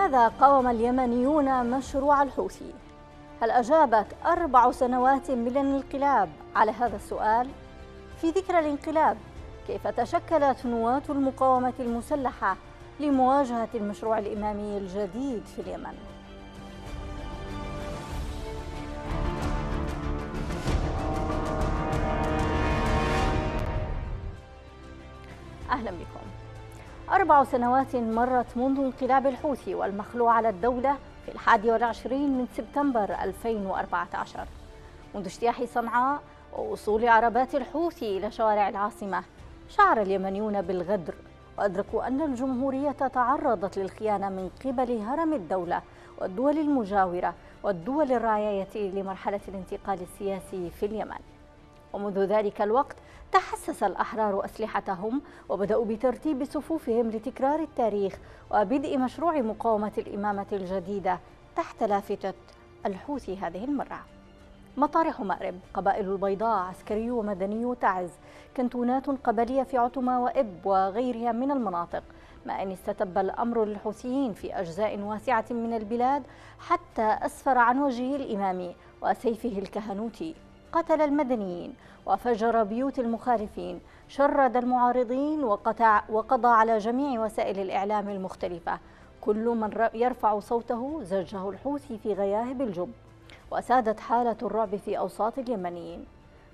لماذا قاوم اليمنيون مشروع الحوثي؟ هل أجابت أربع سنوات من الانقلاب على هذا السؤال؟ في ذكرى الانقلاب كيف تشكلت نواة المقاومة المسلحة لمواجهة المشروع الإمامي الجديد في اليمن؟ أهلا أربع سنوات مرت منذ انقلاب الحوثي والمخلوع على الدولة في الحادي والعشرين من سبتمبر 2014 منذ اجتياح صنعاء ووصول عربات الحوثي إلى شوارع العاصمة شعر اليمنيون بالغدر وأدركوا أن الجمهورية تعرضت للخيانة من قبل هرم الدولة والدول المجاورة والدول الراعية لمرحلة الانتقال السياسي في اليمن ومنذ ذلك الوقت تحسس الأحرار أسلحتهم وبدأوا بترتيب صفوفهم لتكرار التاريخ وبدء مشروع مقاومة الإمامة الجديدة تحت لافتة الحوثي هذه المرة مطارح مأرب قبائل البيضاء عسكري ومدني تعز كنتونات قبلية في عتمة وإب وغيرها من المناطق ما أن استتب الأمر للحوثيين في أجزاء واسعة من البلاد حتى أسفر عن وجهه الإمامي وسيفه الكهنوتي قتل المدنيين وفجر بيوت المخالفين شرد المعارضين وقطع وقضى على جميع وسائل الإعلام المختلفة كل من يرفع صوته زجه الحوثي في غياهب الجب وسادت حالة الرعب في أوساط اليمنيين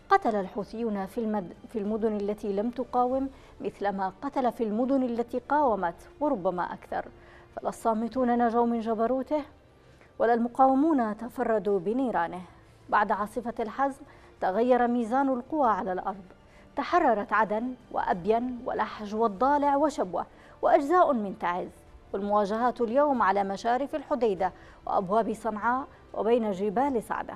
قتل الحوثيون في, المد... في المدن التي لم تقاوم مثلما قتل في المدن التي قاومت وربما أكثر فلا الصامتون نجوا من جبروته ولا المقاومون تفردوا بنيرانه بعد عاصفة الحزم تغير ميزان القوى على الأرض تحررت عدن وأبين ولحج والضالع وشبوة وأجزاء من تعز والمواجهات اليوم على مشارف الحديدة وأبواب صنعاء وبين جبال سعدة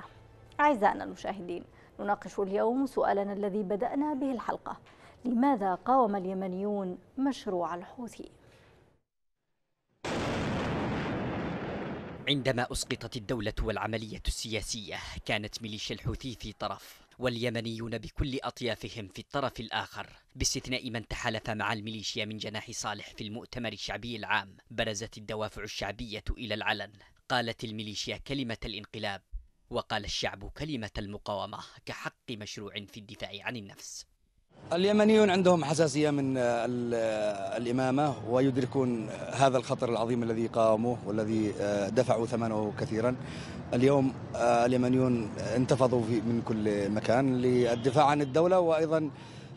أعزائنا المشاهدين نناقش اليوم سؤالنا الذي بدأنا به الحلقة لماذا قاوم اليمنيون مشروع الحوثي عندما أسقطت الدولة والعملية السياسية كانت ميليشيا الحوثي في طرف واليمنيون بكل أطيافهم في الطرف الآخر باستثناء من تحالف مع الميليشيا من جناح صالح في المؤتمر الشعبي العام برزت الدوافع الشعبية إلى العلن قالت الميليشيا كلمة الانقلاب وقال الشعب كلمة المقاومة كحق مشروع في الدفاع عن النفس اليمنيون عندهم حساسية من الإمامة ويدركون هذا الخطر العظيم الذي قاوموه والذي آه، دفعوا ثمنه كثيرا اليوم آه، اليمنيون انتفضوا من كل مكان للدفاع عن الدولة وأيضا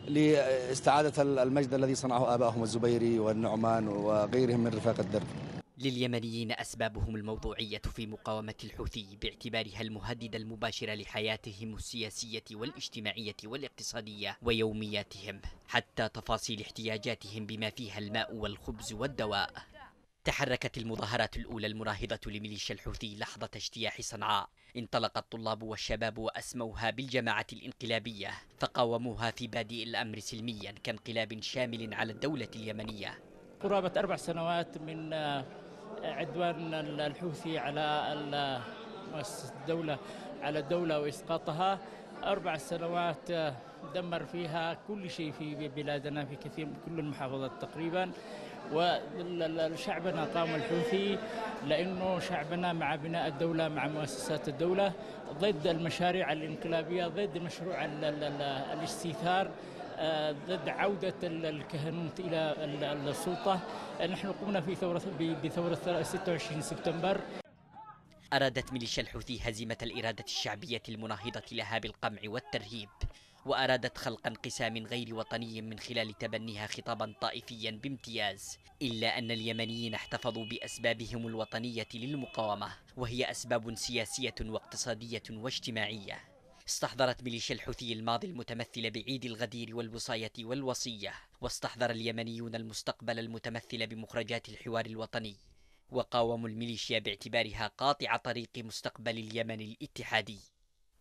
لاستعادة المجد الذي صنعه آبائهم الزبيري والنعمان وغيرهم من رفاق الدرب لليمنيين أسبابهم الموضوعية في مقاومة الحوثي باعتبارها المهددة المباشرة لحياتهم السياسية والاجتماعية والاقتصادية ويومياتهم حتى تفاصيل احتياجاتهم بما فيها الماء والخبز والدواء تحركت المظاهرات الأولى المراهضة لميليشيا الحوثي لحظة اجتياح صنعاء انطلق الطلاب والشباب وأسموها بالجماعة الانقلابية فقاوموها في بادئ الأمر سلميا كانقلاب شامل على الدولة اليمنية قرابة أربع سنوات من عدوان الحوثي على مؤسسة الدولة على الدولة وإسقاطها أربع سنوات آه، دمر فيها كل شيء في بلادنا في كثير كل المحافظات تقريبا وشعبنا قام الحوثي لأنه شعبنا مع بناء الدولة مع مؤسسات الدولة ضد المشاريع الانقلابية ضد مشروع الاستيثار آه، ضد عودة الكهنوت إلى السلطة آه، نحن قمنا في ثورة بثورة 26 سبتمبر أرادت ميليشيا الحوثي هزيمة الإرادة الشعبية المناهضة لها بالقمع والترهيب وأرادت خلق انقسام غير وطني من خلال تبنيها خطابا طائفيا بامتياز إلا أن اليمنيين احتفظوا بأسبابهم الوطنية للمقاومة وهي أسباب سياسية واقتصادية واجتماعية استحضرت ميليشيا الحوثي الماضي المتمثلة بعيد الغدير والوصاية والوصية واستحضر اليمنيون المستقبل المتمثل بمخرجات الحوار الوطني وقاوموا الميليشيا باعتبارها قاطع طريق مستقبل اليمن الاتحادي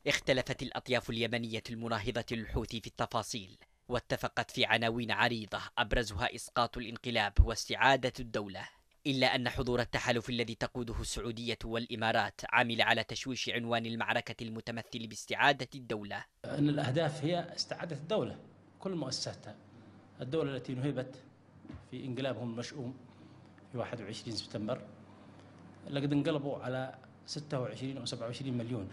اختلفت الأطياف اليمنية المناهضة للحوثي في التفاصيل واتفقت في عناوين عريضة أبرزها إسقاط الانقلاب واستعادة الدولة إلا أن حضور التحالف الذي تقوده السعودية والإمارات عمل على تشويش عنوان المعركة المتمثل باستعادة الدولة أن الأهداف هي استعادة الدولة كل مؤسساتها الدولة التي نهبت في انقلابهم المشؤوم في 21 سبتمبر لقد انقلبوا على 26 أو 27 مليون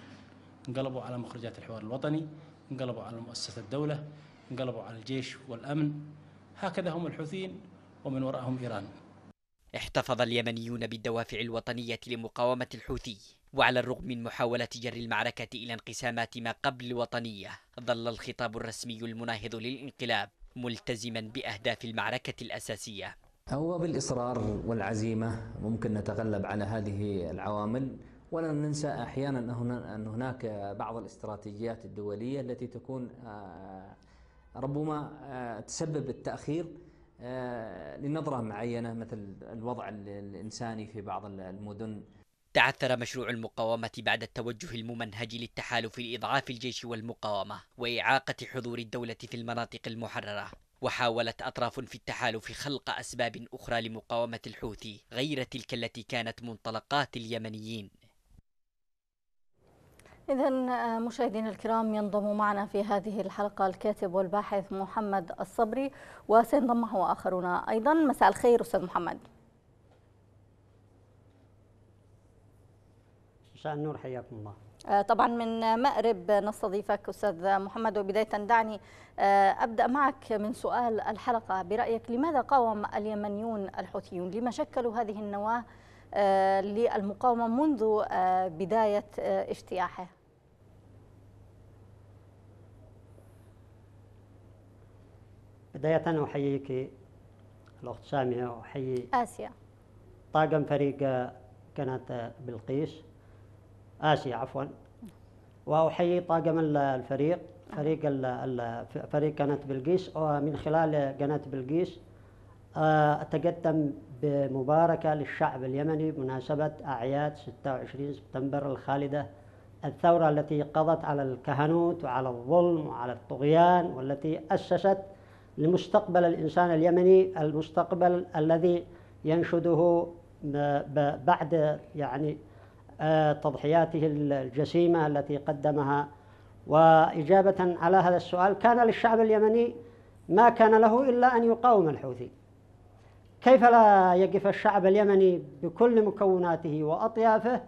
انقلبوا على مخرجات الحوار الوطني انقلبوا على مؤسسة الدولة انقلبوا على الجيش والأمن هكذا هم الحوثيين ومن وراءهم إيران احتفظ اليمنيون بالدوافع الوطنية لمقاومة الحوثي وعلى الرغم من محاولة جر المعركة إلى انقسامات ما قبل الوطنية ظل الخطاب الرسمي المناهض للانقلاب ملتزما بأهداف المعركة الأساسية هو بالإصرار والعزيمة ممكن نتغلب على هذه العوامل ولا ننسى أحيانا أن هناك بعض الاستراتيجيات الدولية التي تكون آه، ربما آه، تسبب التأخير آه، لنظرة معينة مثل الوضع الإنساني في بعض المدن تعثر مشروع المقاومة بعد التوجه الممنهج للتحالف لإضعاف الجيش والمقاومة وإعاقة حضور الدولة في المناطق المحررة وحاولت أطراف في التحالف خلق أسباب أخرى لمقاومة الحوثي غير تلك التي كانت منطلقات اليمنيين إذا آه، مشاهدينا الكرام ينضم معنا في هذه الحلقة الكاتب والباحث محمد الصبري وسينضم معه آخرون أيضا مساء الخير أستاذ محمد مساء النور حياكم الله آه، طبعا من مأرب نستضيفك أستاذ محمد وبداية دعني آه، أبدأ معك من سؤال الحلقة برأيك لماذا قاوم اليمنيون الحوثيون لما شكلوا هذه النواة آه، للمقاومة منذ آه، بداية آه، اجتياحه بداية أحييك الأخت سامية أحيي آسيا طاقم فريق قناة بلقيس آسيا عفوا وأحيي طاقم الفريق نعم. فريق فريق قناة بلقيس ومن خلال قناة بلقيس أتقدم بمباركة للشعب اليمني بمناسبة أعياد 26 سبتمبر الخالدة الثورة التي قضت على الكهنوت وعلى الظلم وعلى الطغيان والتي أسست لمستقبل الإنسان اليمني المستقبل الذي ينشده بعد يعني آه، تضحياته الجسيمة التي قدمها وإجابة على هذا السؤال كان للشعب اليمني ما كان له إلا أن يقاوم الحوثي كيف لا يقف الشعب اليمني بكل مكوناته وأطيافه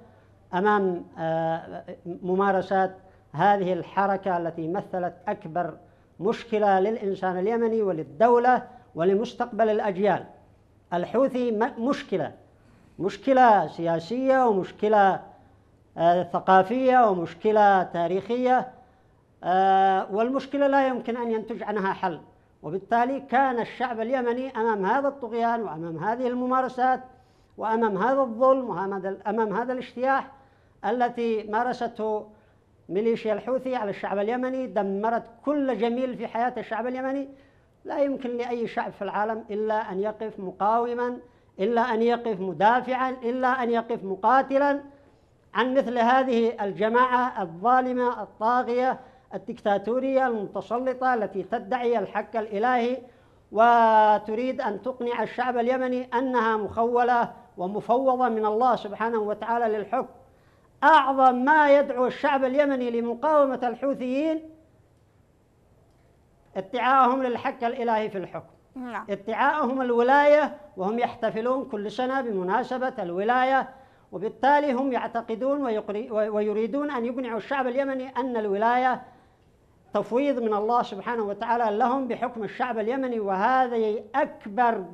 أمام آه، ممارسات هذه الحركة التي مثلت أكبر مشكلة للإنسان اليمني وللدولة ولمستقبل الأجيال الحوثي مشكلة مشكلة سياسية ومشكلة آه، ثقافية ومشكلة تاريخية آه، والمشكلة لا يمكن أن ينتج عنها حل وبالتالي كان الشعب اليمني أمام هذا الطغيان وأمام هذه الممارسات وأمام هذا الظلم وأمام هذا الاجتياح التي مارسته ميليشيا الحوثي على الشعب اليمني دمرت كل جميل في حياة الشعب اليمني لا يمكن لأي شعب في العالم إلا أن يقف مقاوما إلا أن يقف مدافعا إلا أن يقف مقاتلا عن مثل هذه الجماعة الظالمة الطاغية الدكتاتورية المتسلطة التي تدعي الحق الإلهي وتريد أن تقنع الشعب اليمني أنها مخولة ومفوضة من الله سبحانه وتعالى للحكم أعظم ما يدعو الشعب اليمني لمقاومة الحوثيين ادعاءهم للحق الإلهي في الحكم نعم. ادعاءهم الولاية وهم يحتفلون كل سنة بمناسبة الولاية وبالتالي هم يعتقدون ويقري ويريدون أن يقنعوا الشعب اليمني أن الولاية تفويض من الله سبحانه وتعالى لهم بحكم الشعب اليمني وهذه أكبر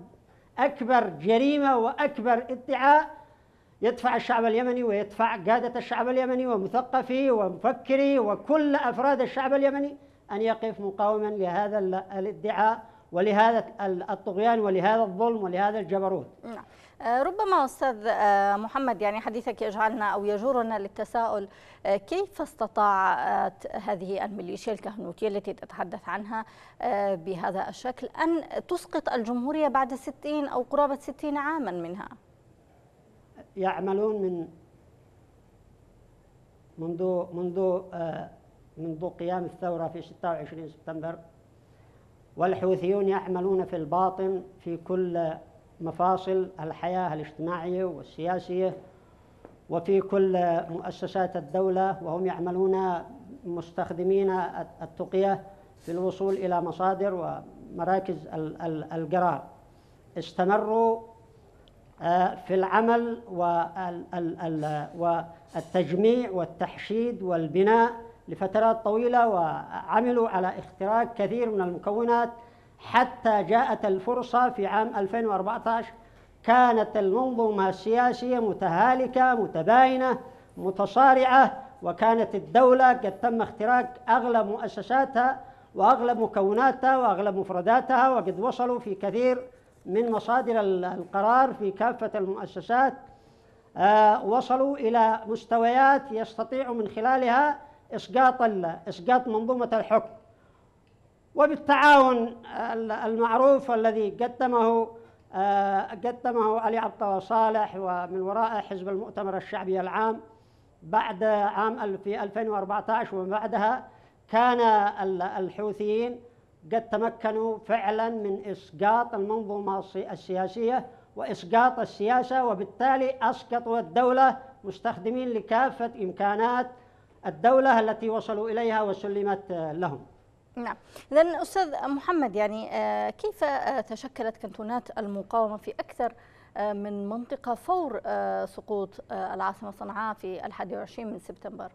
أكبر جريمة وأكبر ادعاء يدفع الشعب اليمني ويدفع قادة الشعب اليمني ومثقفي ومفكري وكل أفراد الشعب اليمني أن يقف مقاوما لهذا الادعاء ولهذا الطغيان ولهذا الظلم ولهذا الجبروت نعم. آه، ربما أستاذ آه، محمد يعني حديثك يجعلنا أو يجرنا للتساؤل آه، كيف استطاعت هذه الميليشيا الكهنوتية التي تتحدث عنها بهذا الشكل أن تسقط الجمهورية بعد 60 أو قرابة 60 عاما منها يعملون من منذ منذ منذ قيام الثورة في 26 سبتمبر والحوثيون يعملون في الباطن في كل مفاصل الحياة الاجتماعية والسياسية وفي كل مؤسسات الدولة وهم يعملون مستخدمين التقية في الوصول إلى مصادر ومراكز القرار استمروا آه، في العمل والتجميع والتحشيد والبناء لفترات طويلة وعملوا على اختراق كثير من المكونات حتى جاءت الفرصة في عام 2014 كانت المنظومة السياسية متهالكة متباينة متصارعة وكانت الدولة قد تم اختراق أغلب مؤسساتها وأغلب مكوناتها وأغلب مفرداتها وقد وصلوا في كثير من مصادر القرار في كافة المؤسسات آه، وصلوا إلى مستويات يستطيع من خلالها إسقاط إسقاط منظومة الحكم وبالتعاون المعروف الذي قدمه آه، قدمه علي عبد الله صالح ومن وراء حزب المؤتمر الشعبي العام بعد عام في 2014 بعدها كان الحوثيين قد تمكنوا فعلا من اسقاط المنظومه السياسيه واسقاط السياسه وبالتالي اسقطوا الدوله مستخدمين لكافه امكانات الدوله التي وصلوا اليها وسلمت لهم نعم إذا أستاذ محمد يعني آه، كيف آه، تشكلت كنتونات المقاومة في أكثر آه، من منطقة فور سقوط العاصمة صنعاء في 21 من سبتمبر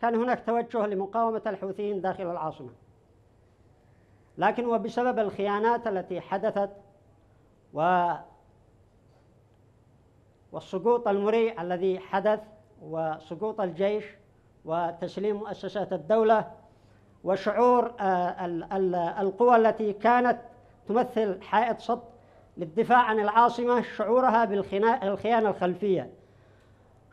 كان هناك توجه لمقاومة الحوثيين داخل العاصمة لكن وبسبب الخيانات التي حدثت و والسقوط المريء الذي حدث وسقوط الجيش وتسليم مؤسسات الدولة وشعور آه، القوى التي كانت تمثل حائط صد للدفاع عن العاصمة شعورها بالخيانة الخلفية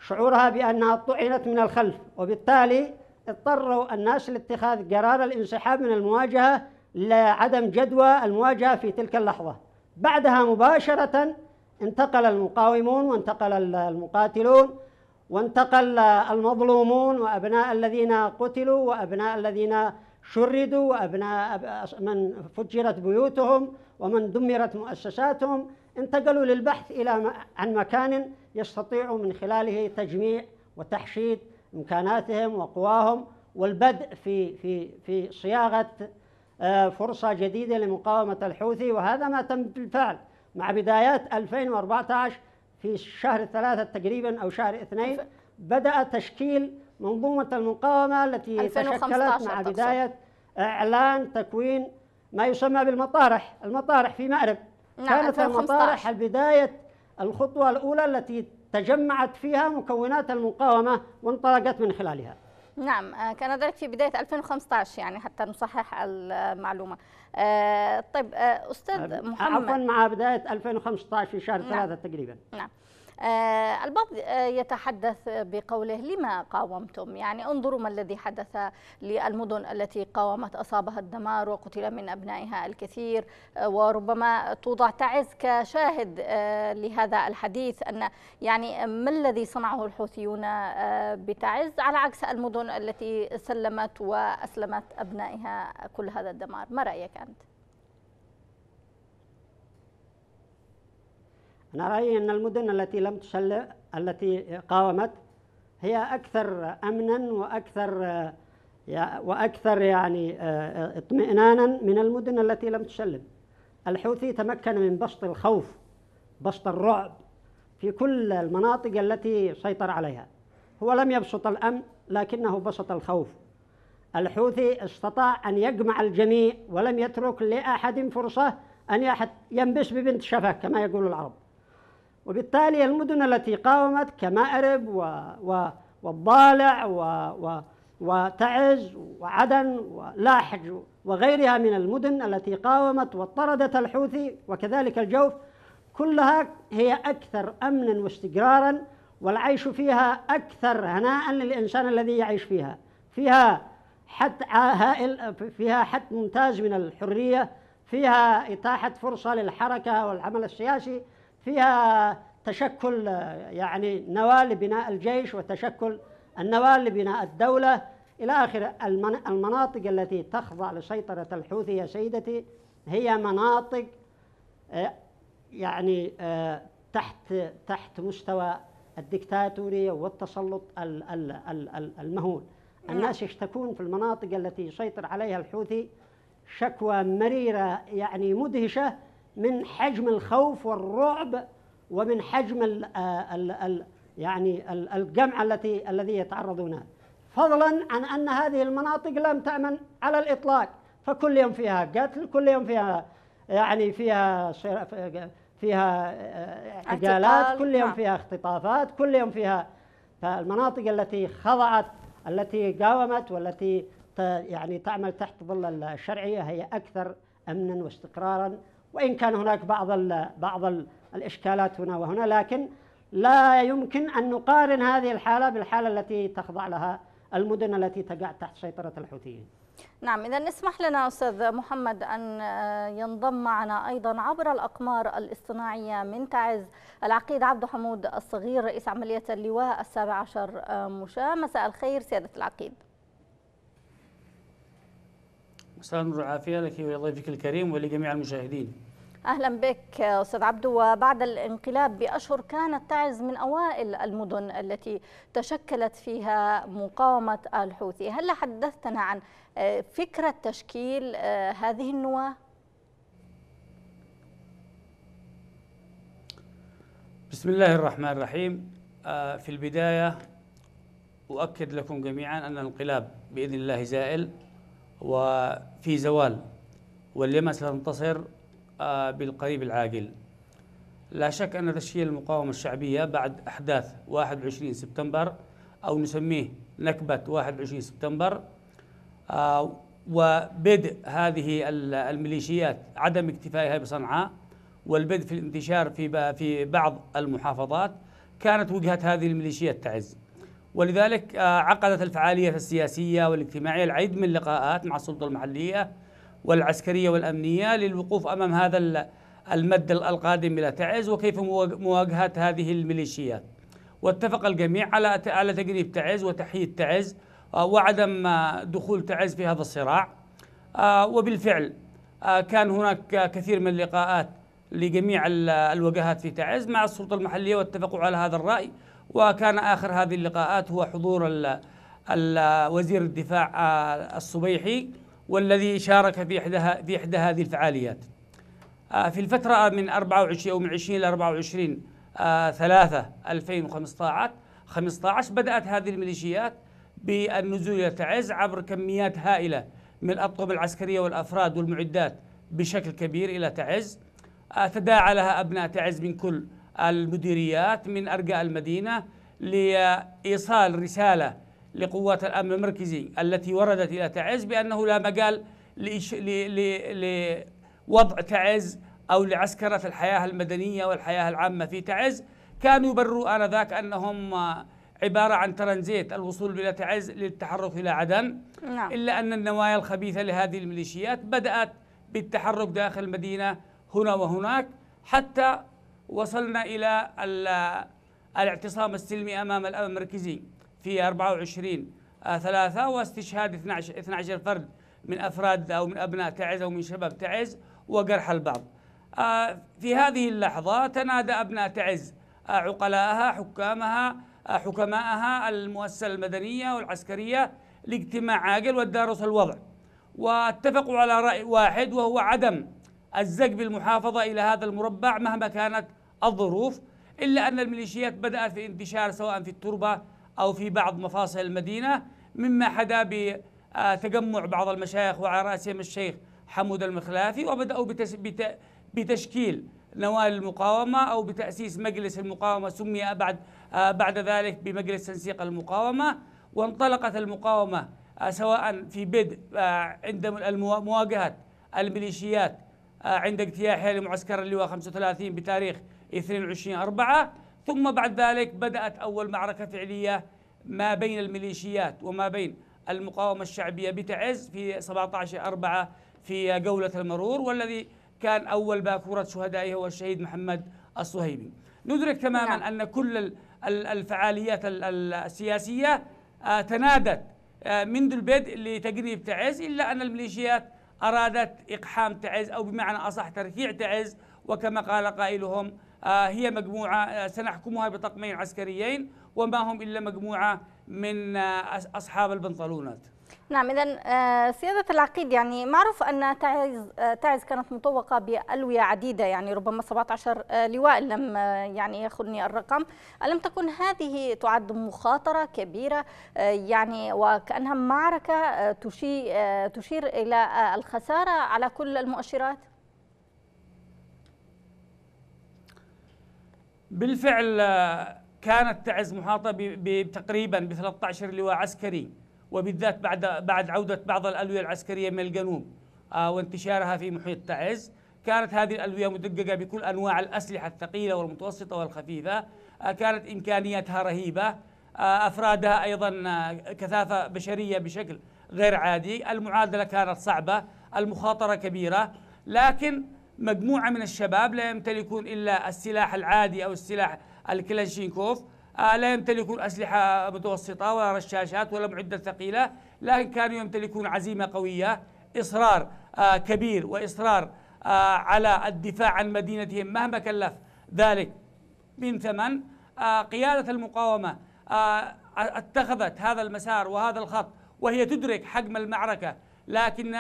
شعورها بأنها طعنت من الخلف وبالتالي اضطروا الناس لاتخاذ قرار الانسحاب من المواجهة لعدم جدوى المواجهة في تلك اللحظة بعدها مباشرة انتقل المقاومون وانتقل المقاتلون وانتقل المظلومون وأبناء الذين قتلوا وأبناء الذين شردوا وأبناء من فجرت بيوتهم ومن دمرت مؤسساتهم انتقلوا للبحث إلى عن مكان يستطيع من خلاله تجميع وتحشيد إمكاناتهم وقواهم والبدء في في في صياغة آه، فرصة جديدة لمقاومة الحوثي وهذا ما تم بالفعل مع بدايات 2014 في شهر ثلاثة تقريبا أو شهر اثنين بدأ تشكيل منظومة المقاومة التي تشكلت مع بداية إعلان تكوين ما يسمى بالمطارح المطارح في مأرب نعم كانت المطارح البداية الخطوة الأولى التي تجمعت فيها مكونات المقاومة وانطلقت من خلالها نعم آه، كان ذلك في بداية 2015 يعني حتى نصحح المعلومة آه، طيب آه، أستاذ محمد عفوا مع بداية 2015 في شهر نعم. تقريبا نعم آه، البعض آه، يتحدث بقوله لما قاومتم يعني انظروا ما الذي حدث للمدن التي قاومت أصابها الدمار وقتل من أبنائها الكثير آه، وربما توضع تعز كشاهد لهذا الحديث أن يعني ما الذي صنعه الحوثيون بتعز على عكس المدن التي سلمت وأسلمت أبنائها كل هذا الدمار ما رأيك أنت؟ أنا رأيي أن المدن التي لم تشل التي قاومت هي أكثر أمنا وأكثر وأكثر يعني آه، اطمئنانا من المدن التي لم تشلل الحوثي تمكن من بسط الخوف بسط الرعب في كل المناطق التي سيطر عليها هو لم يبسط الأمن لكنه بسط الخوف الحوثي استطاع أن يجمع الجميع ولم يترك لأحد فرصة أن ينبش ببنت شفه كما يقول العرب وبالتالي المدن التي قاومت كمأرب و و والضالع و و وتعز وعدن ولاحج وغيرها من المدن التي قاومت وطردت الحوثي وكذلك الجوف كلها هي أكثر أمنا واستقرارا والعيش فيها أكثر هناء للإنسان الذي يعيش فيها فيها حد هائل فيها حد ممتاز من الحرية فيها إتاحة فرصة للحركة والعمل السياسي فيها تشكل يعني نواه لبناء الجيش وتشكل النواه لبناء الدوله الى اخر المناطق التي تخضع لسيطره الحوثي يا سيدتي هي مناطق آه، يعني آه، تحت تحت مستوى الدكتاتورية والتسلط المهول نعم. الناس يشتكون في المناطق التي يسيطر عليها الحوثي شكوى مريرة يعني مدهشة من حجم الخوف والرعب ومن حجم ال آه، ال الـ يعني الجمع التي الذي يتعرضون له فضلا عن ان هذه المناطق لم تامن على الاطلاق فكل يوم فيها قتل كل يوم فيها يعني فيها فيها اعتقالات آه، كل يوم نعم. فيها اختطافات كل يوم فيها فالمناطق التي خضعت التي قاومت والتي يعني تعمل تحت ظل الشرعيه هي اكثر امنا واستقرارا وإن كان هناك بعض الـ بعض الـ الإشكالات هنا وهنا لكن لا يمكن أن نقارن هذه الحالة بالحالة التي تخضع لها المدن التي تقع تحت سيطرة الحوثيين نعم إذا اسمح لنا أستاذ محمد أن آه، ينضم معنا أيضا عبر الأقمار الاصطناعية من تعز العقيد عبد حمود الصغير رئيس عملية اللواء السابع عشر آه، مشاة مساء الخير سيادة العقيد مساء النور والعافيه لك ولضيفك الكريم ولجميع المشاهدين اهلا بك استاذ عبدو وبعد الانقلاب باشهر كانت تعز من اوائل المدن التي تشكلت فيها مقاومه الحوثي هل حدثتنا عن آه، فكره تشكيل آه، هذه النواه بسم الله الرحمن الرحيم آه، في البدايه اؤكد لكم جميعا ان الانقلاب باذن الله زائل وفي زوال واليمن ستنتصر آه، بالقريب العاجل لا شك أن تشكيل المقاومة الشعبية بعد أحداث 21 سبتمبر أو نسميه نكبة 21 سبتمبر آه، وبدء هذه الميليشيات عدم اكتفائها بصنعاء والبدء في الانتشار في في بعض المحافظات كانت وجهة هذه الميليشيات تعز ولذلك آه، عقدت الفعالية السياسية والاجتماعية العديد من اللقاءات مع السلطة المحلية والعسكرية والأمنية للوقوف أمام هذا المد القادم إلى تعز وكيف مواجهة هذه الميليشيات واتفق الجميع على على تجريب تعز وتحييد تعز آه، وعدم آه، دخول تعز في هذا الصراع وبالفعل كان هناك كثير من اللقاءات لجميع الوجهات في تعز مع السلطة المحلية واتفقوا على هذا الرأي وكان آخر هذه اللقاءات هو حضور ال ال وزير الدفاع آه، الصبيحي والذي شارك في إحدى في إحدى هذه الفعاليات آه، في الفترة من 24 أو من 20 إلى 24 3 2015 15 بدأت هذه الميليشيات بالنزول إلى تعز عبر كميات هائلة من الأطقم العسكرية والأفراد والمعدات بشكل كبير إلى تعز آه، تداعى لها أبناء تعز من كل المديريات من أرجاء المدينة لإيصال رسالة لقوات الأمن المركزي التي وردت إلى تعز بأنه لا مجال لوضع تعز أو لعسكرة الحياة المدنية والحياة العامة في تعز كانوا يبرروا آنذاك أنهم عبارة عن ترانزيت الوصول إلى تعز للتحرك إلى عدن نعم. إلا أن النوايا الخبيثة لهذه الميليشيات بدأت بالتحرك داخل المدينة هنا وهناك حتى وصلنا إلى الاعتصام السلمي أمام الأمن المركزي في 24 آه، ثلاثة واستشهاد 12 12 فرد من أفراد أو من أبناء تعز أو من شباب تعز وجرح البعض آه، في هذه اللحظة تنادى أبناء تعز آه، عقلاءها حكامها حكماءها المؤسسة المدنية والعسكرية لاجتماع عاجل والدارس الوضع واتفقوا على رأي واحد وهو عدم الزق بالمحافظة إلى هذا المربع مهما كانت الظروف إلا أن الميليشيات بدأت في انتشار سواء في التربة أو في بعض مفاصل المدينة مما حدا بتجمع بعض المشايخ وعلى رأسهم الشيخ حمود المخلافي وبدأوا بتشكيل نوال المقاومة أو بتأسيس مجلس المقاومة سمي بعد آه، بعد ذلك بمجلس تنسيق المقاومة وانطلقت المقاومة آه، سواء في بدء آه، عند مواجهة الميليشيات عند اجتياحها لمعسكر اللواء 35 بتاريخ 22 أربعة ثم بعد ذلك بدأت أول معركة فعلية ما بين الميليشيات وما بين المقاومة الشعبية بتعز في 17 أربعة في جولة المرور والذي كان أول باكورة شهدائه هو الشهيد محمد الصهيبي ندرك تماما نعم. أن كل الفعاليات السياسية آه، تنادت آه، منذ البدء لتقريب تعز إلا أن الميليشيات أرادت إقحام تعز أو بمعنى أصح تركيع تعز وكما قال قائلهم آه، هي مجموعة آه، سنحكمها بطقمين عسكريين وما هم إلا مجموعة من آه، أصحاب البنطلونات نعم إذا سيادة العقيد يعني معروف أن تعز تعز كانت مطوقة بألوية عديدة يعني ربما 17 لواء لم يعني يخلني الرقم ألم تكن هذه تعد مخاطرة كبيرة يعني وكأنها معركة تشير إلى الخسارة على كل المؤشرات؟ بالفعل آه، كانت تعز محاطة بتقريبا ب 13 لواء عسكري وبالذات بعد بعد عودة بعض الألوية العسكرية من الجنوب آه، وانتشارها في محيط تعز كانت هذه الألوية مدققة بكل أنواع الأسلحة الثقيلة والمتوسطة والخفيفة آه، كانت إمكانياتها رهيبة أفرادها أيضا كثافة بشرية بشكل غير عادي المعادلة كانت صعبة المخاطرة كبيرة لكن مجموعة من الشباب لا يمتلكون إلا السلاح العادي أو السلاح الكلاشينكوف آه، لا يمتلكون أسلحة متوسطة ولا رشاشات ولا معدة ثقيلة لكن كانوا يمتلكون عزيمة قوية إصرار آه، كبير وإصرار آه، على الدفاع عن مدينتهم مهما كلف ذلك من ثمن قيادة المقاومة اتخذت هذا المسار وهذا الخط وهي تدرك حجم المعركة لكن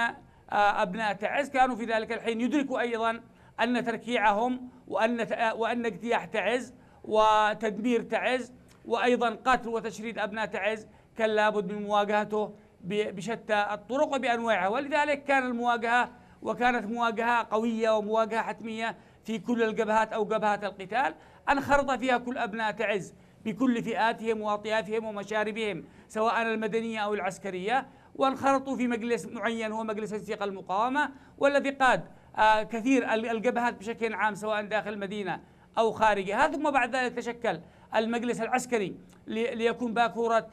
آه، أبناء تعز كانوا في ذلك الحين يدركوا أيضا أن تركيعهم وأن آه، وأن اجتياح تعز وتدمير تعز وأيضا قتل وتشريد أبناء تعز كان لابد من مواجهته بشتى الطرق وبأنواعها ولذلك كان المواجهة وكانت مواجهة قوية ومواجهة حتمية في كل الجبهات أو جبهات القتال انخرط فيها كل أبناء تعز بكل فئاتهم واطيافهم ومشاربهم سواء المدنية أو العسكرية وانخرطوا في مجلس معين هو مجلس الثقة المقاومة والذي قاد آه، كثير الجبهات بشكل عام سواء داخل المدينة أو خارجها ثم بعد ذلك تشكل المجلس العسكري ليكون باكورة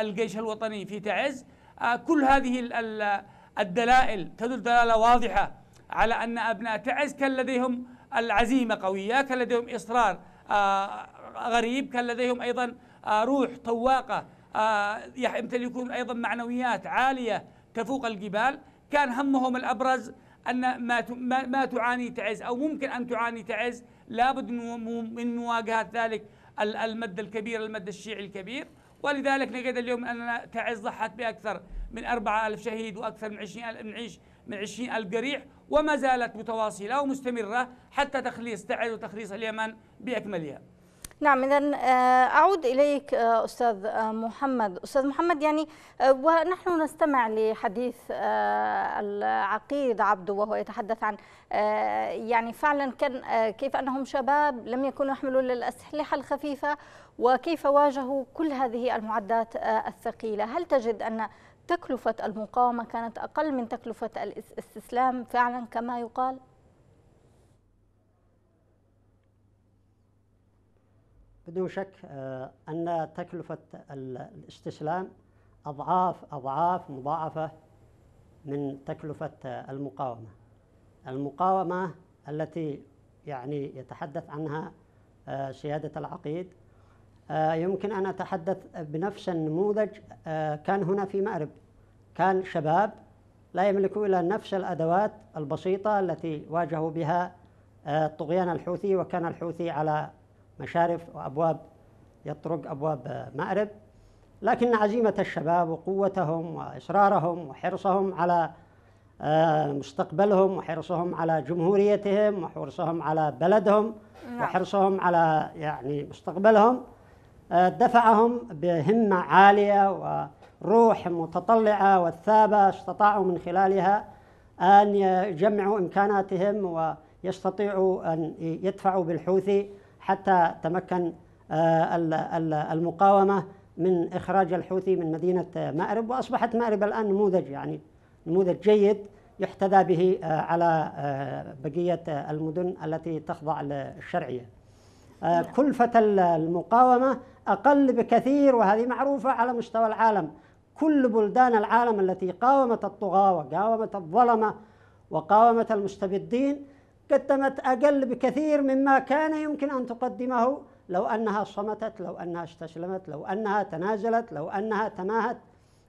الجيش الوطني في تعز آه، كل هذه الدلائل تدل دلالة واضحة على أن أبناء تعز كان لديهم العزيمة قوية كان لديهم إصرار آه، غريب كان لديهم أيضا روح طواقة آه، يمتلكون أيضا معنويات عالية تفوق الجبال كان همهم الأبرز أن ما ما تعاني تعز أو ممكن أن تعاني تعز لابد من مواجهة ذلك المد الكبير المد الشيعي الكبير ولذلك نجد اليوم أن تعز ضحت بأكثر من 4000 شهيد وأكثر من 20000 من من 20000 جريح وما زالت متواصلة ومستمرة حتى تخليص تعز وتخليص اليمن بأكملها نعم اذا آه، اعود اليك آه، استاذ آه، محمد استاذ محمد يعني ونحن نستمع لحديث العقيد عبده وهو يتحدث عن يعني فعلا كان كيف انهم شباب لم يكونوا يحملوا الاسلحه الخفيفه وكيف واجهوا كل هذه المعدات الثقيله هل تجد ان تكلفه المقاومه كانت اقل من تكلفه الاستسلام فعلا كما يقال بدون شك آه، أن تكلفة الاستسلام أضعاف أضعاف مضاعفة من تكلفة آه، المقاومة المقاومة التي يعني يتحدث عنها آه، سيادة العقيد يمكن أن أتحدث بنفس النموذج كان هنا في مأرب كان شباب لا يملكوا إلا نفس الأدوات البسيطة التي واجهوا بها طغيان الحوثي وكان الحوثي على مشارف وأبواب يطرق أبواب مأرب لكن عزيمة الشباب وقوتهم وإصرارهم وحرصهم على آه، مستقبلهم وحرصهم على جمهوريتهم وحرصهم على بلدهم نعم. وحرصهم على يعني مستقبلهم آه، دفعهم بهمة عالية وروح متطلعة وثابة استطاعوا من خلالها أن يجمعوا إمكاناتهم ويستطيعوا أن يدفعوا بالحوثي حتى تمكن آه، المقاومة من إخراج الحوثي من مدينة مأرب وأصبحت مأرب الآن نموذج يعني نموذج جيد يحتذى به آه، على آه، بقية المدن التي تخضع للشرعية نعم. كلفة المقاومة أقل بكثير وهذه معروفة على مستوى العالم كل بلدان العالم التي قاومت الطغاة وقاومت الظلمة وقاومت المستبدين قدمت أقل بكثير مما كان يمكن أن تقدمه لو أنها صمتت لو أنها استسلمت لو أنها تنازلت لو أنها تماهت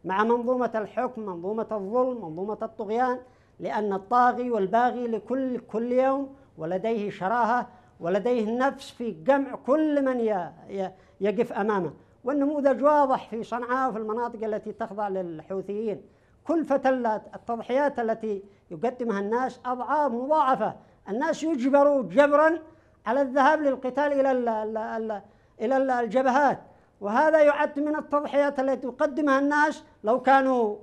مع منظومة الحكم منظومة الظلم منظومة الطغيان لأن الطاغي والباغي لكل كل يوم ولديه شراهة ولديه نفس في جمع كل من يقف أمامه والنموذج واضح في صنعاء وفي المناطق التي تخضع للحوثيين كلفة التضحيات التي يقدمها الناس أضعاف مضاعفة الناس يجبروا جبرا على الذهاب للقتال إلى إلى الجبهات وهذا يعد من التضحيات التي تقدمها الناس لو كانوا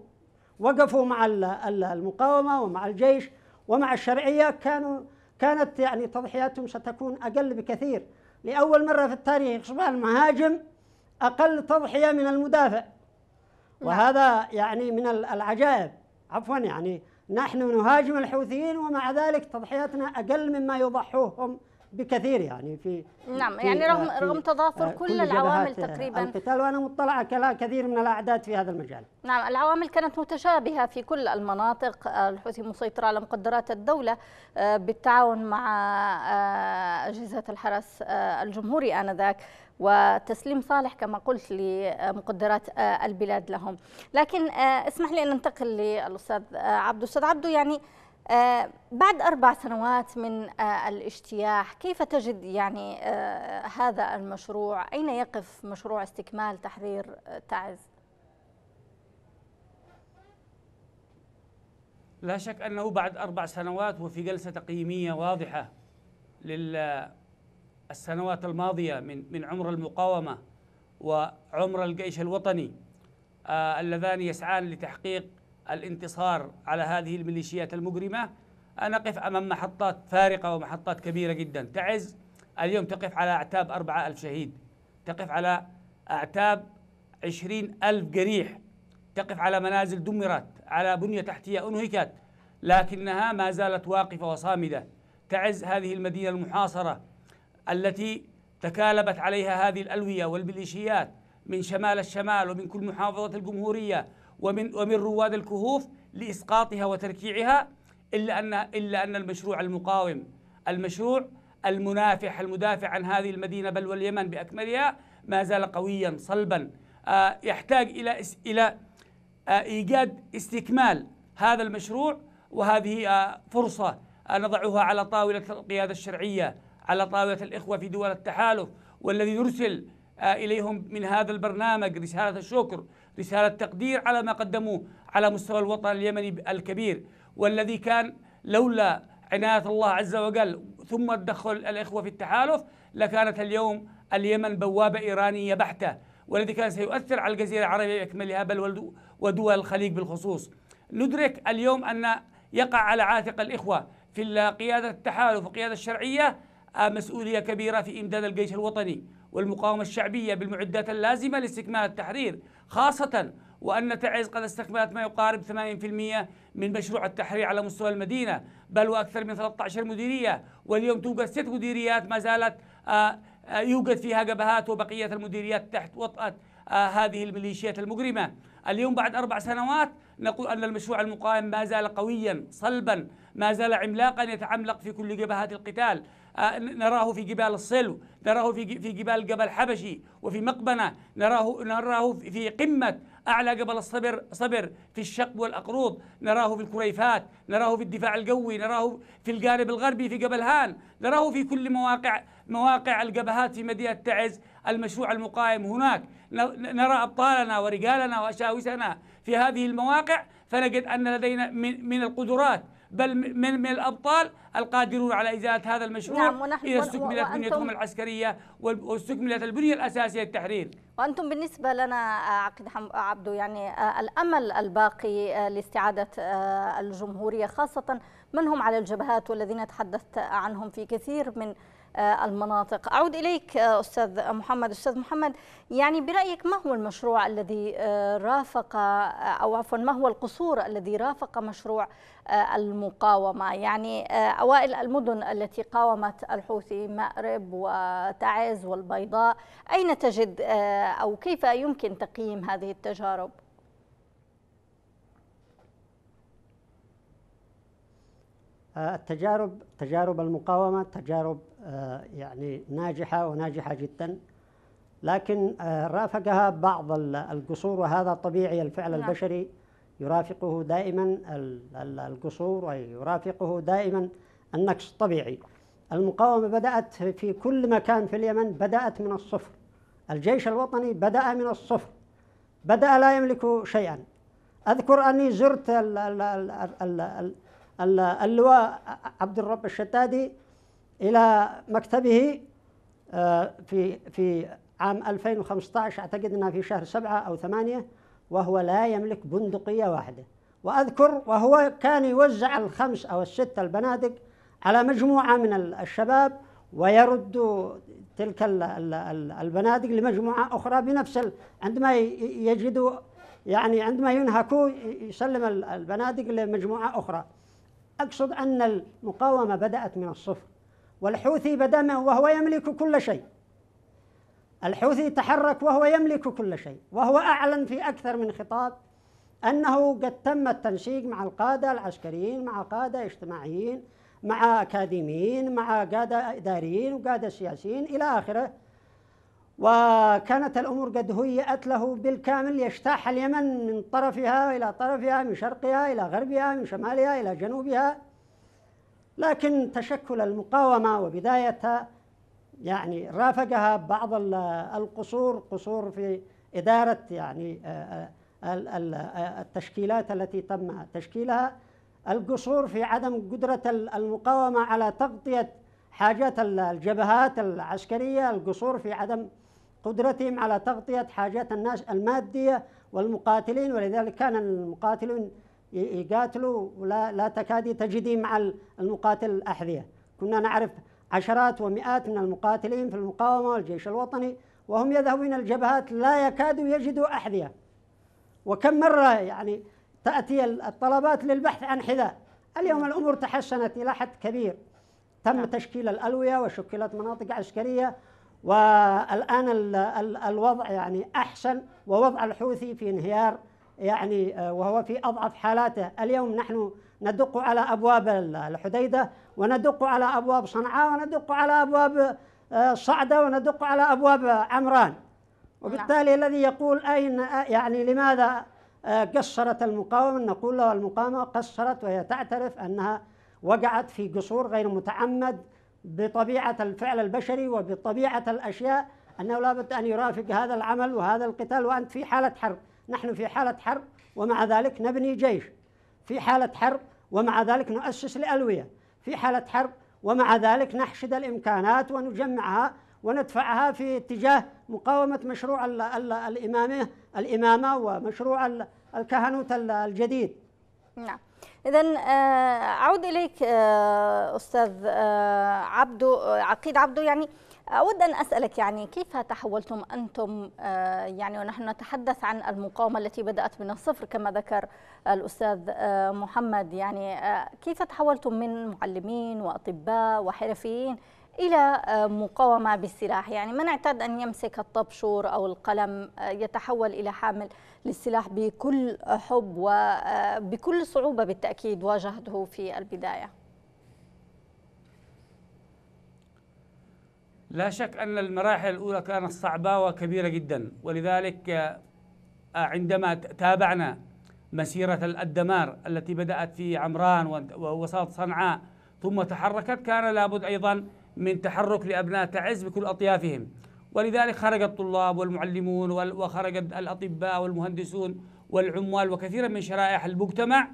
وقفوا مع المقاومة ومع الجيش ومع الشرعية كانوا كانت يعني تضحياتهم ستكون أقل بكثير لأول مرة في التاريخ أصبح المهاجم أقل تضحية من المدافع نعم. وهذا يعني من العجائب عفوا يعني نحن نهاجم الحوثيين ومع ذلك تضحياتنا أقل مما يضحوهم بكثير يعني في نعم في يعني آه، رغم رغم تضافر آه، كل, كل العوامل تقريبا القتال وانا مطلع على كثير من الاعداد في هذا المجال نعم العوامل كانت متشابهه في كل المناطق آه، الحوثي مسيطر على مقدرات الدوله بالتعاون مع اجهزه الحرس الجمهوري انذاك وتسليم صالح كما قلت لمقدرات البلاد لهم لكن اسمح لي ان ننتقل للاستاذ عبدو استاذ عبدو يعني آه، بعد أربع سنوات من آه، الاجتياح كيف تجد يعني آه، هذا المشروع أين يقف مشروع استكمال تحرير تعز؟ لا شك أنه بعد أربع سنوات وفي جلسة تقييمية واضحة للسنوات الماضية من من عمر المقاومة وعمر الجيش الوطني اللذان يسعان لتحقيق الانتصار على هذه الميليشيات المجرمة نقف أمام محطات فارقة ومحطات كبيرة جدا تعز اليوم تقف على أعتاب أربعة ألف شهيد تقف على أعتاب عشرين ألف جريح تقف على منازل دمرت على بنية تحتية أنهكت لكنها ما زالت واقفة وصامدة تعز هذه المدينة المحاصرة التي تكالبت عليها هذه الألوية والميليشيات من شمال الشمال ومن كل محافظة الجمهورية ومن ومن رواد الكهوف لإسقاطها وتركيعها إلا أن إلا أن المشروع المقاوم المشروع المنافح المدافع عن هذه المدينة بل واليمن بأكملها ما زال قويا صلبا آه يحتاج إلى إس إلى آه إيجاد استكمال هذا المشروع وهذه آه فرصة آه، نضعها على طاولة القيادة الشرعية على طاولة الإخوة في دول التحالف والذي نرسل آه، إليهم من هذا البرنامج رسالة الشكر رسالة تقدير على ما قدموه على مستوى الوطن اليمني الكبير والذي كان لولا عناية الله عز وجل ثم تدخل الإخوة في التحالف لكانت اليوم اليمن بوابة إيرانية بحتة والذي كان سيؤثر على الجزيرة العربية بأكملها بل ودول الخليج بالخصوص ندرك اليوم أن يقع على عاتق الإخوة في قيادة التحالف وقيادة الشرعية مسؤولية كبيرة في إمداد الجيش الوطني والمقاومة الشعبية بالمعدات اللازمة لاستكمال التحرير خاصة وأن تعز قد استكملت ما يقارب 80% من مشروع التحرير على مستوى المدينة بل وأكثر من 13 مديرية واليوم توجد ست مديريات ما زالت آه، آه، يوجد فيها جبهات وبقية المديريات تحت وطأة آه، هذه الميليشيات المجرمة اليوم بعد أربع سنوات نقول أن المشروع المقاوم ما زال قويا صلبا ما زال عملاقا يتعملق في كل جبهات القتال نراه في جبال الصلو نراه في في جبال جبل حبشي وفي مقبنة نراه نراه في قمة أعلى جبل الصبر صبر في الشق والأقروض نراه في الكريفات نراه في الدفاع الجوي نراه في الجانب الغربي في جبل هان نراه في كل مواقع مواقع الجبهات في مدينة تعز المشروع المقايم هناك نرى أبطالنا ورجالنا وأشاوسنا في هذه المواقع فنجد أن لدينا من القدرات بل من, من الأبطال القادرون على إزالة هذا المشروع نعم ونحن إذا استكملت بنيتهم العسكرية واستكملت البنية الأساسية للتحرير وأنتم بالنسبة لنا آه، عقد آه، عبدو يعني آه، الأمل الباقي لاستعادة الجمهورية خاصة من هم على الجبهات والذين تحدثت عنهم في كثير من آه، المناطق أعود إليك آه، أستاذ محمد أستاذ محمد يعني برأيك ما هو المشروع الذي آه، رافق أو عفوا ما هو القصور الذي رافق مشروع المقاومة يعني أوائل المدن التي قاومت الحوثي مأرب وتعز والبيضاء أين تجد أو كيف يمكن تقييم هذه التجارب؟ التجارب تجارب المقاومة تجارب آه، يعني ناجحة وناجحة جدا لكن آه، رافقها بعض القصور وهذا طبيعي الفعل نعم. البشري يرافقه دائما القصور ويرافقه دائما النقص طبيعي المقاومة بدأت في كل مكان في اليمن بدأت من الصفر الجيش الوطني بدأ من الصفر بدأ لا يملك شيئا أذكر أني زرت اللواء عبد الرب الشتادي إلى مكتبه آه، في في عام 2015 أعتقد أنها في شهر سبعة أو ثمانية وهو لا يملك بندقية واحدة وأذكر وهو كان يوزع الخمس أو الست البنادق على مجموعة من الشباب ويرد تلك البنادق لمجموعة أخرى بنفس عندما يجدوا يعني عندما ينهكوا يسلم البنادق لمجموعة أخرى أقصد أن المقاومة بدأت من الصفر والحوثي بدأ وهو يملك كل شيء الحوثي تحرك وهو يملك كل شيء وهو أعلن في أكثر من خطاب أنه قد تم التنسيق مع القادة العسكريين مع قادة اجتماعيين مع أكاديميين مع قادة إداريين وقادة سياسيين إلى آخره وكانت الأمور قد هيئت له بالكامل يجتاح اليمن من طرفها إلى طرفها من شرقها إلى غربها من شمالها إلى جنوبها لكن تشكل المقاومة وبدايتها يعني رافقها بعض القصور قصور في إدارة يعني آه، آه، آه، التشكيلات التي تم تشكيلها القصور في عدم قدرة المقاومة على تغطية حاجات الجبهات العسكرية القصور في عدم قدرتهم على تغطية حاجات الناس المادية والمقاتلين ولذلك كان المقاتلون يقاتلوا ولا لا تكادي تجدي مع المقاتل الأحذية كنا نعرف عشرات ومئات من المقاتلين في المقاومة والجيش الوطني وهم يذهبون الجبهات لا يكادوا يجدوا أحذية وكم مرة يعني تأتي الطلبات للبحث عن حذاء اليوم الأمور تحسنت إلى حد كبير تم نعم. تشكيل الألوية وشكلت مناطق عسكرية والآن الوضع يعني أحسن ووضع الحوثي في انهيار يعني آه، وهو في أضعف حالاته اليوم نحن ندق على أبواب الحديدة وندق على أبواب صنعاء وندق على أبواب آه، صعدة وندق على أبواب عمران وبالتالي نعم. الذي يقول أين آه، يعني لماذا قصرت المقاومة نقول له المقاومة قصرت وهي تعترف أنها وقعت في قصور غير متعمد بطبيعة الفعل البشري وبطبيعة الأشياء أنه لا بد أن يرافق هذا العمل وهذا القتال وأنت في حالة حرب نحن في حالة حرب ومع ذلك نبني جيش في حالة حرب ومع ذلك نؤسس الألوية في حالة حرب ومع ذلك نحشد الإمكانات ونجمعها وندفعها في اتجاه مقاومة مشروع الإمامة الإمامة ومشروع الكهنوت الجديد نعم اذا آه، اعود اليك آه، استاذ آه، عبدو عقيد عبدو يعني أود أن أسألك يعني كيف تحولتم أنتم يعني ونحن نتحدث عن المقاومة التي بدأت من الصفر كما ذكر الأستاذ محمد يعني كيف تحولتم من معلمين وأطباء وحرفيين إلى مقاومة بالسلاح يعني من اعتاد أن يمسك الطبشور أو القلم يتحول إلى حامل للسلاح بكل حب وبكل آه، صعوبة بالتأكيد واجهته في البداية لا شك أن المراحل الأولى كانت صعبة وكبيرة جدا ولذلك آه، عندما تابعنا مسيرة الدمار التي بدأت في عمران ووسط صنعاء ثم تحركت كان لابد أيضا من تحرك لأبناء تعز بكل أطيافهم ولذلك خرج الطلاب والمعلمون وخرج الأطباء والمهندسون والعمال وكثيرا من شرائح المجتمع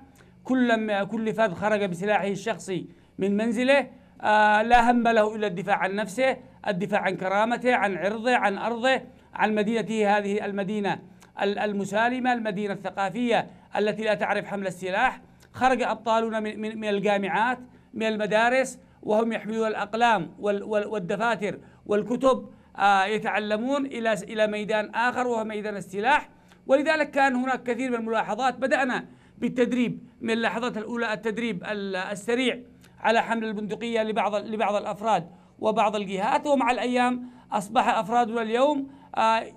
كل كل فرد خرج بسلاحه الشخصي من منزله آه، لا هم له إلا الدفاع عن نفسه الدفاع عن كرامته عن عرضه عن أرضه عن مدينته هذه المدينة المسالمة المدينة الثقافية التي لا تعرف حمل السلاح خرج أبطالنا من, من الجامعات من المدارس وهم يحملون الأقلام والدفاتر والكتب آه، يتعلمون إلى إلى ميدان آخر وهو ميدان السلاح ولذلك كان هناك كثير من الملاحظات بدأنا بالتدريب من اللحظات الأولى التدريب السريع على حمل البندقية لبعض لبعض الأفراد وبعض الجهات ومع الأيام أصبح أفرادنا اليوم آه،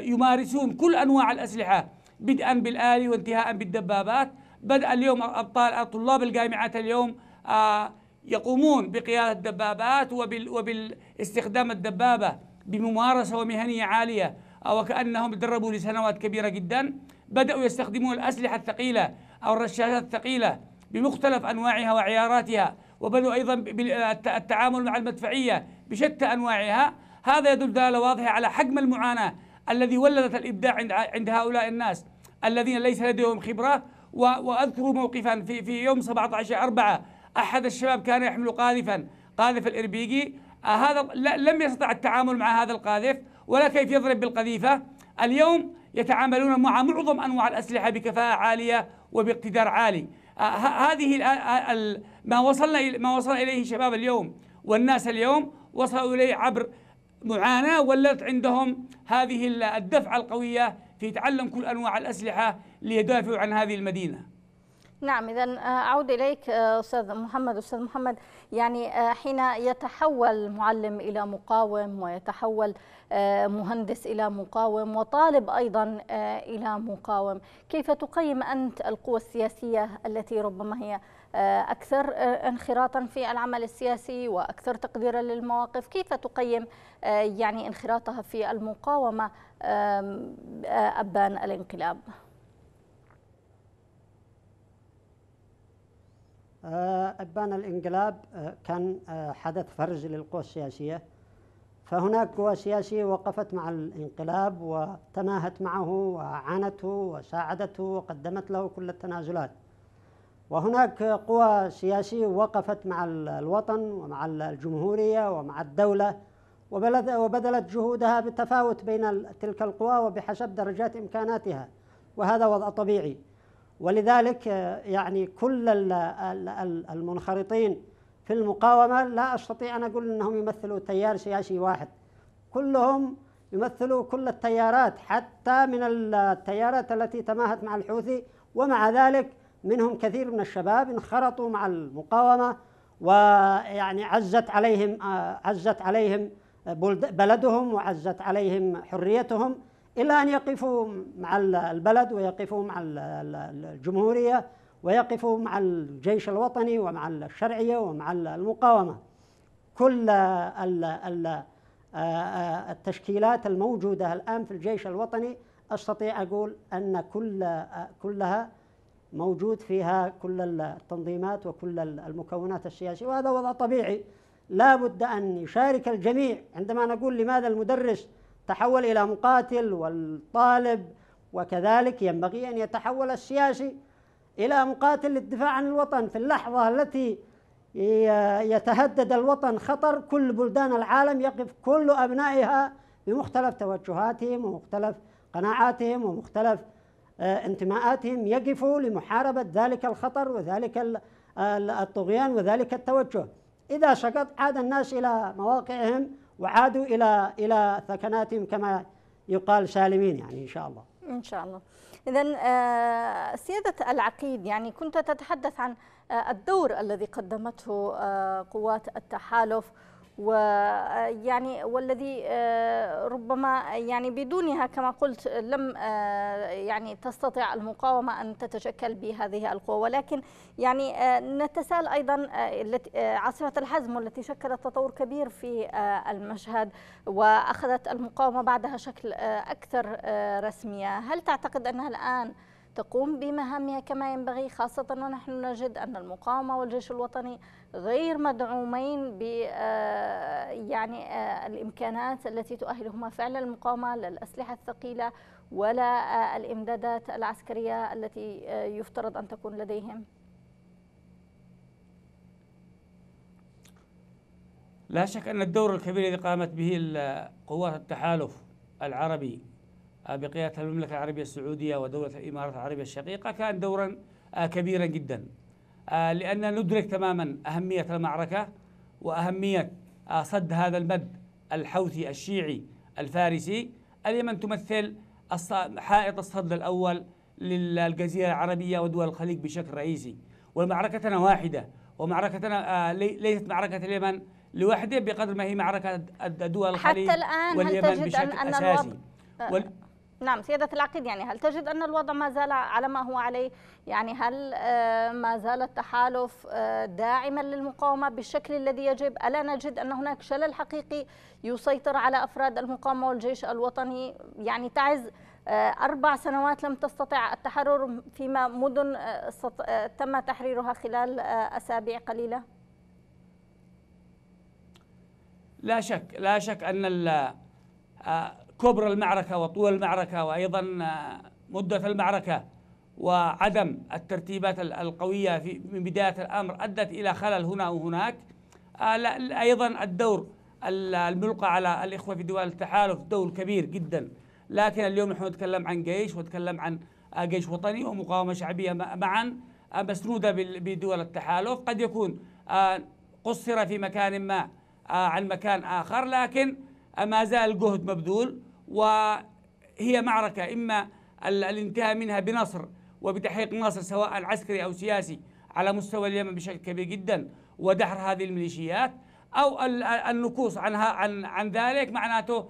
يمارسون كل أنواع الأسلحة بدءا بالآلي وانتهاء بالدبابات بدأ اليوم أبطال طلاب الجامعات اليوم آه، يقومون بقيادة الدبابات وبال وباستخدام الدبابة بممارسة ومهنية عالية أو كأنهم تدربوا لسنوات كبيرة جدا بدأوا يستخدمون الأسلحة الثقيلة أو الرشاشات الثقيلة بمختلف أنواعها وعياراتها وبدأوا أيضا بالتعامل مع المدفعية بشتى أنواعها هذا يدل دلالة واضحة على حجم المعاناة الذي ولدت الإبداع عند هؤلاء الناس الذين ليس لديهم خبرة وأذكر موقفا في, في يوم 17 أربعة أحد الشباب كان يحمل قاذفا قاذف الإربيجي آه، هذا لم يستطع التعامل مع هذا القاذف ولا كيف يضرب بالقذيفة اليوم يتعاملون مع معظم أنواع الأسلحة بكفاءة عالية وباقتدار عالي آه، هذه آه، ما وصلنا ما وصل إليه شباب اليوم والناس اليوم وصلوا إليه عبر معاناة ولت عندهم هذه الدفعة القوية في تعلم كل أنواع الأسلحة ليدافعوا عن هذه المدينة نعم اذا آه، اعود اليك آه، استاذ محمد استاذ محمد يعني آه، حين يتحول معلم الى مقاوم ويتحول مهندس الى مقاوم وطالب ايضا الى مقاوم كيف تقيم انت القوى السياسيه التي ربما هي اكثر انخراطا في العمل السياسي واكثر تقديرا للمواقف كيف تقيم يعني انخراطها في المقاومه ابان الانقلاب أبان آه، الانقلاب آه، كان آه، حدث فرج للقوى السياسية فهناك قوى سياسية وقفت مع الانقلاب وتناهت معه وعانته وساعدته وقدمت له كل التنازلات وهناك قوى سياسية وقفت مع الوطن ومع الجمهورية ومع الدولة وبذلت جهودها بالتفاوت بين تلك القوى وبحسب درجات إمكاناتها وهذا وضع طبيعي ولذلك آه، يعني كل المنخرطين في المقاومة لا أستطيع أن أقول أنهم يمثلوا تيار سياسي واحد كلهم يمثلوا كل التيارات حتى من التيارات التي تماهت مع الحوثي ومع ذلك منهم كثير من الشباب انخرطوا مع المقاومة ويعني عزت عليهم آه، عزت عليهم بلدهم وعزت عليهم حريتهم إلا أن يقفوا مع البلد ويقفوا مع الجمهورية ويقفوا مع الجيش الوطني ومع الشرعية ومع المقاومة كل آه، آه، التشكيلات الموجودة الآن في الجيش الوطني أستطيع أقول أن كل آه، كلها موجود فيها كل التنظيمات وكل المكونات السياسية وهذا وضع طبيعي لا بد أن يشارك الجميع عندما نقول لماذا المدرس تحول إلى مقاتل والطالب وكذلك ينبغي أن يتحول السياسي إلى مقاتل للدفاع عن الوطن في اللحظة التي يتهدد الوطن خطر كل بلدان العالم يقف كل أبنائها بمختلف توجهاتهم ومختلف قناعاتهم ومختلف آه، انتماءاتهم يقفوا لمحاربة ذلك الخطر وذلك الطغيان وذلك التوجه إذا سقط عاد الناس إلى مواقعهم وعادوا إلى إلى ثكناتهم كما يقال سالمين يعني إن شاء الله إن شاء الله إذا آه، سيادة العقيد يعني كنت تتحدث عن آه، الدور الذي قدمته آه، قوات التحالف ويعني والذي آه، ربما يعني بدونها كما قلت لم آه، يعني تستطيع المقاومه ان تتشكل بهذه القوه ولكن يعني آه، نتساءل ايضا عاصفه الحزم التي شكلت تطور كبير في المشهد واخذت المقاومه بعدها شكل اكثر رسميه هل تعتقد انها الان تقوم بمهامها كما ينبغي خاصة ونحن نجد أن المقاومة والجيش الوطني غير مدعومين ب آه، يعني آه، الإمكانات التي تؤهلهما فعلا المقاومة للأسلحة الثقيلة ولا آه، الإمدادات العسكرية التي يفترض أن تكون لديهم لا شك أن الدور الكبير الذي قامت به قوات التحالف العربي آه، بقيادة المملكة العربية السعودية ودولة الإمارات العربية الشقيقة كان دورا آه، كبيرا جدا آه، لأن ندرك تماما أهمية المعركة وأهمية صد هذا المد الحوثي الشيعي الفارسي اليمن تمثل حائط الصد الأول للجزيرة العربية ودول الخليج بشكل رئيسي ومعركتنا واحدة ومعركتنا ليست معركة اليمن لوحده بقدر ما هي معركة الدول الخليج حتى الآن هل تجد أن الوضع نعم سيادة العقيد يعني هل تجد أن الوضع ما زال على ما هو عليه يعني هل آه، ما زال التحالف آه، داعما للمقاومة بالشكل الذي يجب ألا نجد أن هناك شلل حقيقي يسيطر على أفراد المقاومة والجيش الوطني يعني تعز آه، أربع سنوات لم تستطع التحرر فيما مدن تم تحريرها خلال أسابيع قليلة لا شك لا شك أن كبر المعركة وطول المعركة وأيضا آه، مدة المعركة وعدم الترتيبات القوية في من بداية الأمر أدت إلى خلل هنا وهناك آه، أيضا الدور الملقى على الإخوة في دول التحالف دور كبير جدا لكن اليوم نحن نتكلم عن جيش ونتكلم عن آه، جيش وطني ومقاومة شعبية معا مسنودة بدول التحالف قد يكون قصر في مكان ما عن مكان آخر لكن ما زال الجهد مبذول وهي معركة إما الانتهاء منها بنصر وبتحقيق نصر سواء عسكري أو سياسي على مستوى اليمن بشكل كبير جدا ودحر هذه الميليشيات أو النكوص عنها عن عن ذلك معناته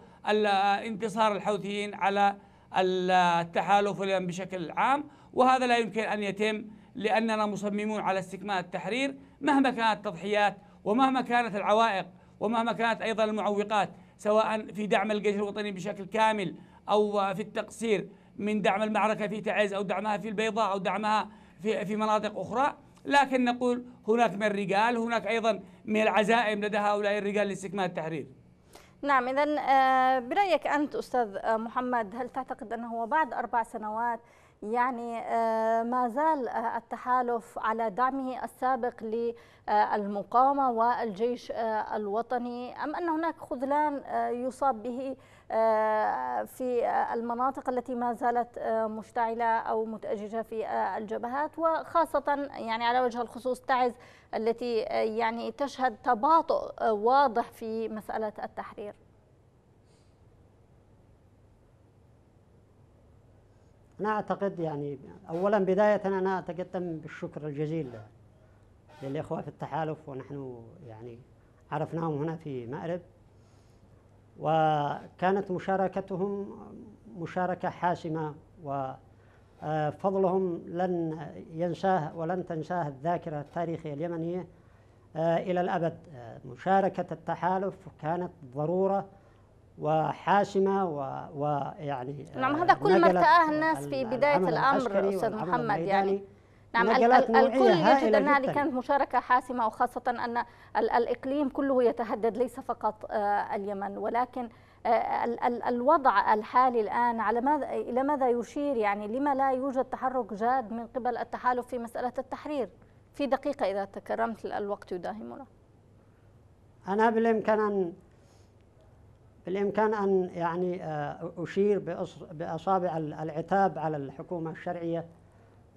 انتصار الحوثيين على التحالف اليمن بشكل عام وهذا لا يمكن أن يتم لأننا مصممون على استكمال التحرير مهما كانت التضحيات ومهما كانت العوائق ومهما كانت أيضا المعوقات سواء في دعم الجيش الوطني بشكل كامل أو في التقصير من دعم المعركة في تعز أو دعمها في البيضاء أو دعمها في, في مناطق أخرى لكن نقول هناك من الرجال هناك أيضا من العزائم لدى هؤلاء الرجال لاستكمال التحرير نعم إذا آه، برأيك أنت أستاذ آه، محمد هل تعتقد أنه بعد أربع سنوات يعني آه، ما زال آه، التحالف على دعمه السابق للمقاومة والجيش آه، الوطني أم أن هناك خذلان يصاب به في المناطق التي ما زالت مشتعلة أو متأججة في الجبهات وخاصة يعني على وجه الخصوص تعز التي يعني تشهد تباطؤ واضح في مسألة التحرير أنا أعتقد يعني أولا بداية أنا أتقدم بالشكر الجزيل للإخوة في التحالف ونحن يعني عرفناهم هنا في مأرب وكانت مشاركتهم مشاركة حاسمة وفضلهم لن ينساه ولن تنساه الذاكرة التاريخية اليمنية إلى الأبد مشاركة التحالف كانت ضرورة وحاشمه ويعني نعم هذا آه، كل ما ارتآه الناس في بدايه الامر استاذ محمد يعني نعم الكل يجد ان هذه كانت مشاركه حاسمه وخاصه ان الاقليم كله يتهدد ليس فقط آه، اليمن ولكن آه، الوضع الحالي الان على ماذا الى ماذا يشير يعني لما لا يوجد تحرك جاد من قبل التحالف في مساله التحرير في دقيقه اذا تكرمت الوقت يداهمنا انا بالامكان ان بالإمكان أن يعني آه، أشير بأصابع العتاب على الحكومة الشرعية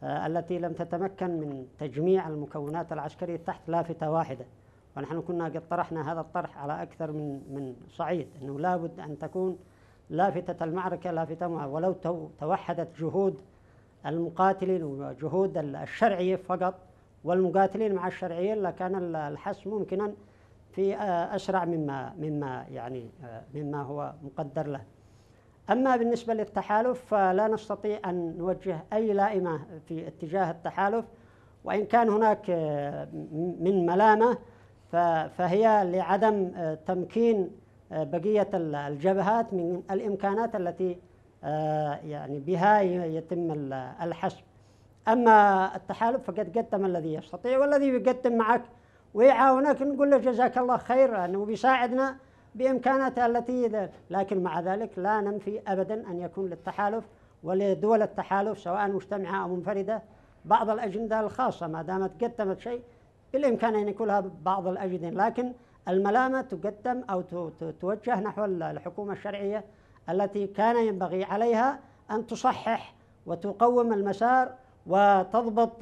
آه، التي لم تتمكن من تجميع المكونات العسكرية تحت لافتة واحدة ونحن كنا قد طرحنا هذا الطرح على أكثر من من صعيد أنه لابد أن تكون لافتة المعركة لافتة ولو توحدت جهود المقاتلين وجهود الشرعية فقط والمقاتلين مع الشرعيين لكان الحس ممكنا في اسرع آه، مما مما يعني آه، مما هو مقدر له أما بالنسبة للتحالف فلا نستطيع أن نوجه أي لائمة في اتجاه التحالف وإن كان هناك آه، من ملامة فهي لعدم تمكين بقية الجبهات من الإمكانات التي يعني بها يتم الحسم أما التحالف فقد قدم الذي يستطيع والذي يقدم معك ويعاونك نقول له جزاك الله خير انه بيساعدنا بامكاناته التي لكن مع ذلك لا ننفي ابدا ان يكون للتحالف ولدول التحالف سواء مجتمعه او منفرده بعض الاجنده الخاصه ما دامت قدمت شيء بالامكان ان يكون لها بعض الاجنده لكن الملامه تقدم او توجه نحو الحكومه الشرعيه التي كان ينبغي عليها ان تصحح وتقوم المسار وتضبط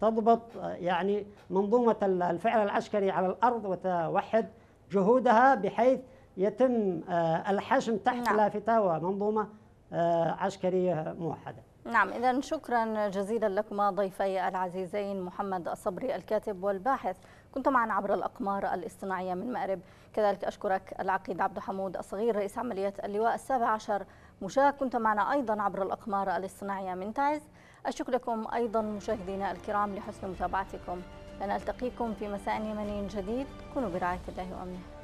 تضبط يعني منظومة الفعل العسكري على الأرض وتوحد جهودها بحيث يتم آه، الحشم تحت نعم. لافتة ومنظومة آه، عسكرية موحدة نعم إذا شكرا جزيلا لكما ضيفي العزيزين محمد الصبري الكاتب والباحث كنت معنا عبر الأقمار الاصطناعية من مأرب كذلك أشكرك العقيد عبد حمود الصغير رئيس عملية اللواء السابع عشر مشاة كنت معنا أيضا عبر الأقمار الاصطناعية من تعز أشكر لكم أيضا مشاهدينا الكرام لحسن متابعتكم لنلتقيكم في مساء يمني جديد كونوا برعاية الله وأمنه